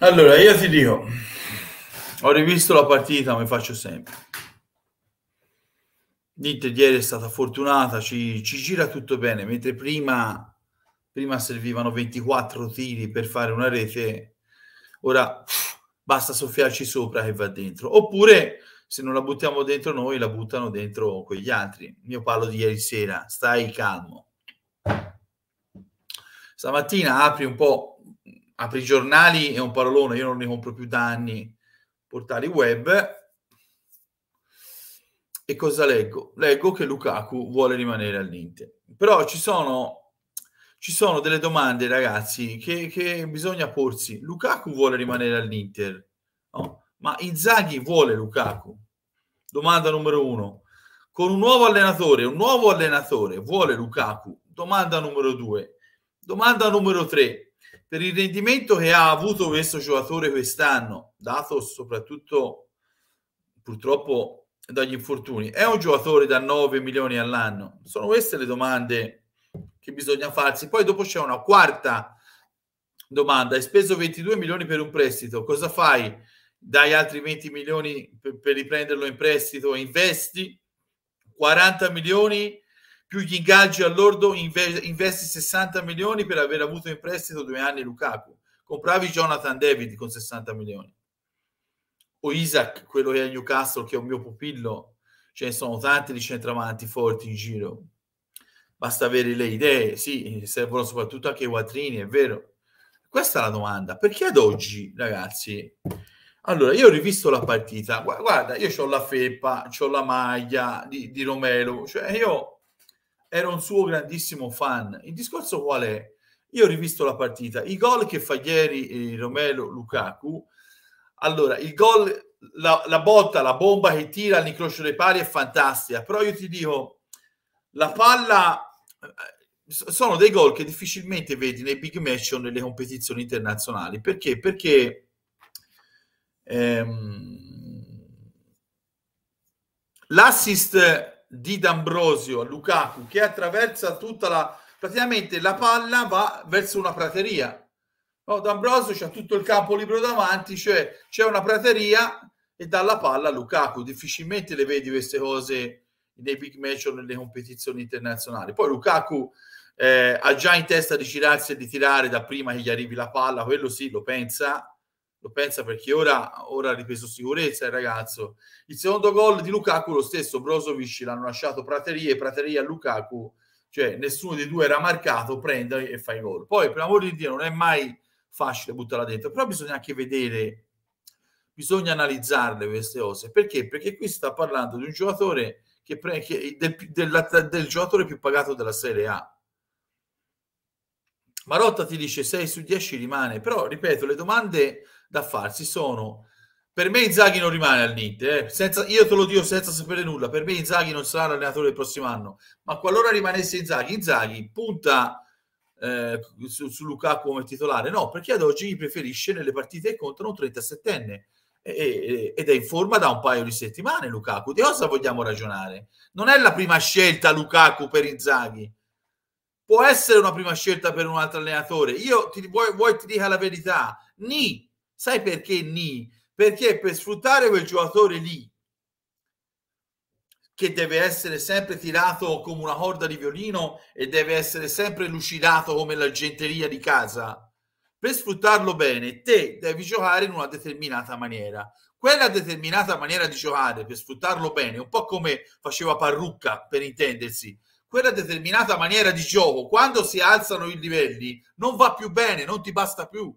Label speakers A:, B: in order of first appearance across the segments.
A: Allora, io ti dico, ho rivisto la partita come faccio sempre. Niente, ieri è stata fortunata, ci, ci gira tutto bene, mentre prima, prima servivano 24 tiri per fare una rete, ora basta soffiarci sopra e va dentro. Oppure se non la buttiamo dentro noi, la buttano dentro quegli altri. Io parlo di ieri sera, stai calmo. Stamattina apri un po' apri i giornali è un parolone, io non ne compro più da anni, portali web. E cosa leggo? Leggo che Lukaku vuole rimanere all'Inter. Però ci sono, ci sono delle domande, ragazzi, che, che bisogna porsi. Lukaku vuole rimanere all'Inter, no? ma Inzaghi vuole Lukaku? Domanda numero uno. Con un nuovo allenatore, un nuovo allenatore vuole Lukaku? Domanda numero due. Domanda numero tre per il rendimento che ha avuto questo giocatore quest'anno, dato soprattutto purtroppo dagli infortuni, è un giocatore da 9 milioni all'anno? Sono queste le domande che bisogna farsi. Poi dopo c'è una quarta domanda, hai speso 22 milioni per un prestito, cosa fai? Dai altri 20 milioni per, per riprenderlo in prestito e investi? 40 milioni più gli ingaggi all'ordo, investi 60 milioni per aver avuto in prestito due anni Lukaku. Compravi Jonathan David con 60 milioni. O Isaac, quello che è a Newcastle, che è un mio pupillo. Ce ne sono tanti di centravanti forti in giro. Basta avere le idee, sì, servono soprattutto anche i quattrini, è vero. Questa è la domanda. Perché ad oggi, ragazzi, allora, io ho rivisto la partita. Guarda, io ho la feppa ho la maglia di, di Romero. Cioè, io era un suo grandissimo fan. Il discorso qual è? Io ho rivisto la partita. I gol che fa ieri eh, Romelo Lukaku, allora, il gol, la, la, botta, la bomba che tira all'incrocio dei pari è fantastica, però io ti dico, la palla, eh, sono dei gol che difficilmente vedi nei big match o nelle competizioni internazionali. Perché? Perché... Ehm, l'assist di D'Ambrosio a Lukaku che attraversa tutta la praticamente la palla va verso una prateria. No, D'Ambrosio c'ha tutto il campo libero davanti, cioè c'è una prateria e dalla palla a Lukaku. Difficilmente le vedi queste cose nei big match o nelle competizioni internazionali. Poi Lukaku eh, ha già in testa di girarsi e di tirare da prima che gli arrivi la palla, quello sì, lo pensa, lo pensa perché ora, ora ha ripreso sicurezza il ragazzo. Il secondo gol di Lukaku lo stesso, Brozovic l'hanno lasciato Praterie, Praterie a Lukaku, cioè nessuno dei due era marcato, prende e fa fai gol. Poi, per amore di Dio, non è mai facile buttarla dentro, però bisogna anche vedere, bisogna analizzarle queste cose. Perché? Perché qui si sta parlando di un giocatore che, pre- che del, del, del giocatore più pagato della Serie A. Marotta ti dice 6 su 10 rimane, però ripeto, le domande da farsi sono per me Inzaghi non rimane al NIT, eh. io te lo dico senza sapere nulla, per me Inzaghi non sarà l'allenatore del prossimo anno, ma qualora rimanesse Inzaghi, Inzaghi punta eh, su, su Lukaku come titolare, no, perché ad oggi preferisce nelle partite che contano un 37enne e, e, ed è in forma da un paio di settimane Lukaku, di cosa vogliamo ragionare? Non è la prima scelta Lukaku per Inzaghi, può essere una prima scelta per un altro allenatore, io ti, vuoi, vuoi ti dica la verità, ni Sai perché ni? Perché per sfruttare quel giocatore lì, che deve essere sempre tirato come una corda di violino e deve essere sempre lucidato come l'argenteria di casa, per sfruttarlo bene, te devi giocare in una determinata maniera. Quella determinata maniera di giocare per sfruttarlo bene, un po' come faceva Parrucca per intendersi, quella determinata maniera di gioco, quando si alzano i livelli, non va più bene, non ti basta più.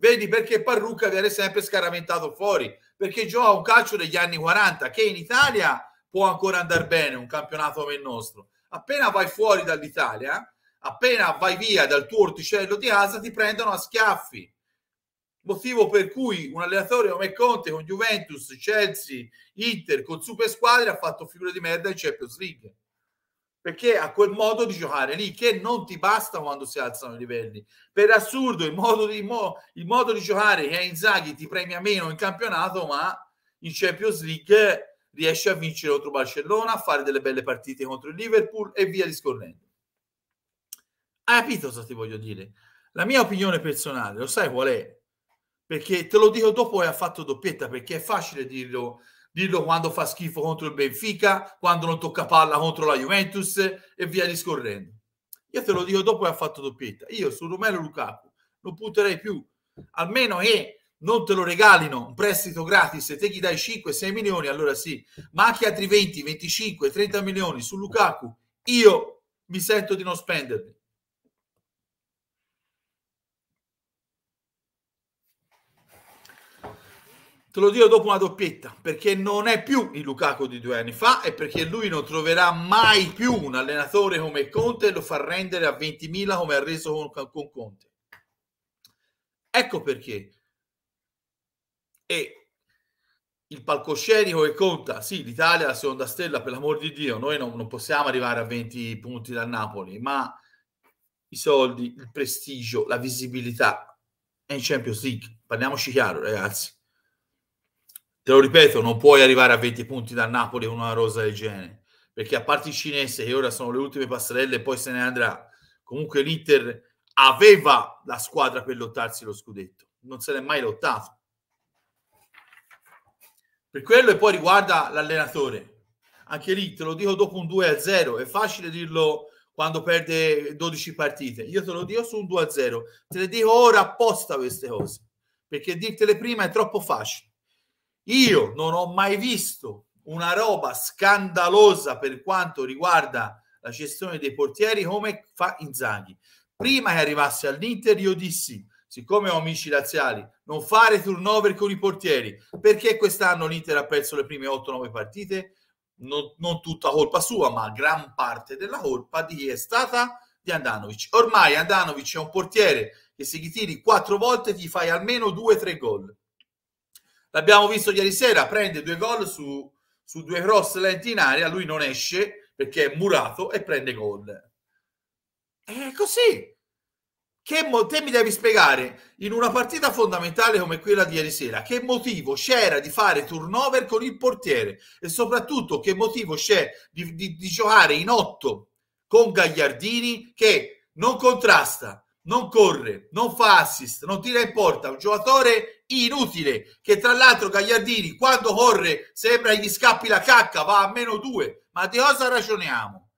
A: Vedi perché Parrucca viene sempre scaraventato fuori, perché gioca un calcio degli anni 40 che in Italia può ancora andare bene un campionato come il nostro. Appena vai fuori dall'Italia, appena vai via dal tuo orticello di asa, ti prendono a schiaffi. Motivo per cui un allenatore come Conte con Juventus, Chelsea, Inter, con super squadre ha fatto figura di merda in Champions League perché ha quel modo di giocare lì che non ti basta quando si alzano i livelli. Per assurdo, il modo di, il modo di giocare che a Inzaghi ti premia meno in campionato, ma in Champions League riesce a vincere contro Barcellona, a fare delle belle partite contro il Liverpool e via discorrendo. Hai capito cosa ti voglio dire? La mia opinione personale, lo sai qual è? Perché te lo dico dopo e ha fatto doppietta, perché è facile dirlo Dillo quando fa schifo contro il Benfica, quando non tocca palla contro la Juventus e via discorrendo. Io te lo dico dopo che ha fatto doppietta. Io su Romero Lukaku non punterei più, almeno che non te lo regalino un prestito gratis se te gli dai 5-6 milioni, allora sì, ma anche altri 20, 25, 30 milioni su Lukaku, io mi sento di non spenderli. te lo dico dopo una doppietta, perché non è più il Lukaku di due anni fa e perché lui non troverà mai più un allenatore come Conte e lo fa rendere a 20.000 come ha reso con, con Conte. Ecco perché. E il palcoscenico che conta, sì, l'Italia è la seconda stella, per l'amor di Dio, noi non, non possiamo arrivare a 20 punti dal Napoli, ma i soldi, il prestigio, la visibilità è in Champions League. Parliamoci chiaro, ragazzi te lo ripeto, non puoi arrivare a 20 punti dal Napoli con una rosa del genere, perché a parte il cinese, che ora sono le ultime passerelle e poi se ne andrà, comunque l'Inter aveva la squadra per lottarsi lo scudetto, non se l'è mai lottato. Per quello e poi riguarda l'allenatore, anche lì te lo dico dopo un 2-0, è facile dirlo quando perde 12 partite, io te lo dico su un 2-0, te le dico ora apposta queste cose, perché dirtele prima è troppo facile io non ho mai visto una roba scandalosa per quanto riguarda la gestione dei portieri come fa Inzaghi. Prima che arrivasse all'Inter io dissi, siccome ho amici laziali, non fare turnover con i portieri, perché quest'anno l'Inter ha perso le prime 8-9 partite, non, non, tutta colpa sua, ma gran parte della colpa di chi è stata di Andanovic. Ormai Andanovic è un portiere che se gli tiri quattro volte ti fai almeno 2-3 gol. L'abbiamo visto ieri sera, prende due gol su, su due cross lenti in aria, lui non esce perché è murato e prende gol. È così. Che mo- te mi devi spiegare in una partita fondamentale come quella di ieri sera che motivo c'era di fare turnover con il portiere e soprattutto che motivo c'è di, di, di giocare in otto con Gagliardini che non contrasta, non corre, non fa assist, non tira in porta, un giocatore inutile che tra l'altro Gagliardini quando corre sembra gli scappi la cacca, va a meno due, ma di cosa ragioniamo?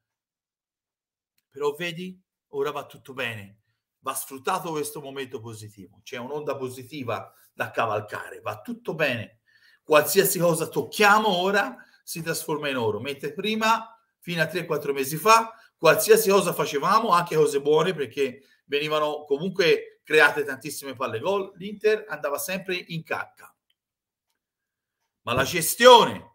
A: Però vedi, ora va tutto bene, va sfruttato questo momento positivo, c'è un'onda positiva da cavalcare, va tutto bene, qualsiasi cosa tocchiamo ora si trasforma in oro, mentre prima, fino a 3-4 mesi fa, qualsiasi cosa facevamo, anche cose buone perché venivano comunque create tantissime palle gol, l'Inter andava sempre in cacca. Ma la gestione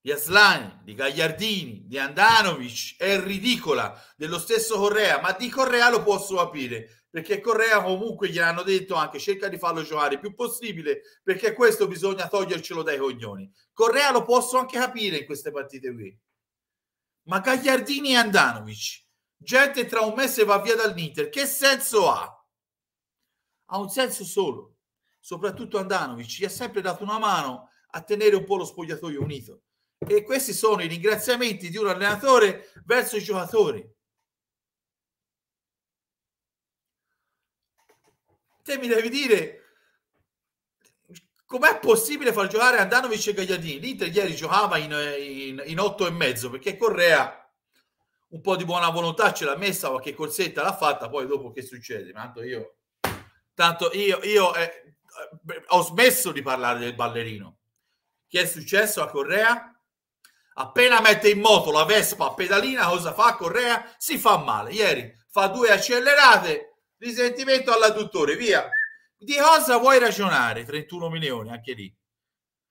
A: di Aslani, di Gagliardini, di Andanovic è ridicola, dello stesso Correa, ma di Correa lo posso capire, perché Correa comunque gli hanno detto anche cerca di farlo giocare il più possibile, perché questo bisogna togliercelo dai coglioni. Correa lo posso anche capire in queste partite qui. Ma Gagliardini e Andanovic gente tra un mese va via dal Niter, che senso ha? Ha un senso solo, soprattutto Andanovic, ci ha sempre dato una mano a tenere un po' lo spogliatoio unito. E questi sono i ringraziamenti di un allenatore verso i giocatori. Te mi devi dire com'è possibile far giocare Andanovic e Gagliardini? L'Inter ieri giocava in, in, in 8 e mezzo perché Correa un po' di buona volontà ce l'ha messa, qualche corsetta l'ha fatta, poi dopo che succede? Tanto io, tanto io, io eh, eh, ho smesso di parlare del ballerino. Che è successo a Correa? Appena mette in moto la Vespa a pedalina, cosa fa Correa? Si fa male. Ieri fa due accelerate, risentimento all'adduttore, via. Di cosa vuoi ragionare? 31 milioni anche lì.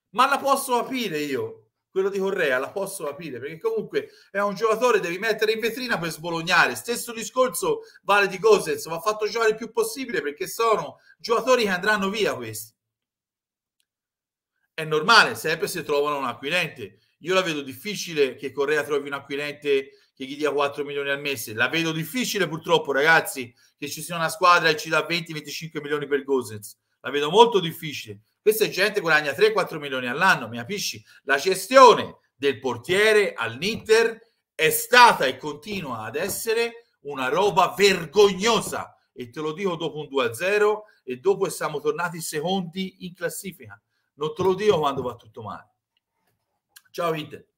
A: Ma la posso aprire io quello di Correa la posso capire perché comunque è un giocatore devi mettere in vetrina per sbolognare stesso discorso vale di Gosens va fatto giocare il più possibile perché sono giocatori che andranno via questi è normale sempre se trovano un acquirente io la vedo difficile che Correa trovi un acquirente che gli dia 4 milioni al mese la vedo difficile purtroppo ragazzi che ci sia una squadra e ci dà 20-25 milioni per Gosens la vedo molto difficile questa gente guadagna 3-4 milioni all'anno, mi capisci? La gestione del portiere all'Inter è stata e continua ad essere una roba vergognosa. E te lo dico dopo un 2-0 e dopo siamo tornati secondi in classifica. Non te lo dico quando va tutto male. Ciao Inter.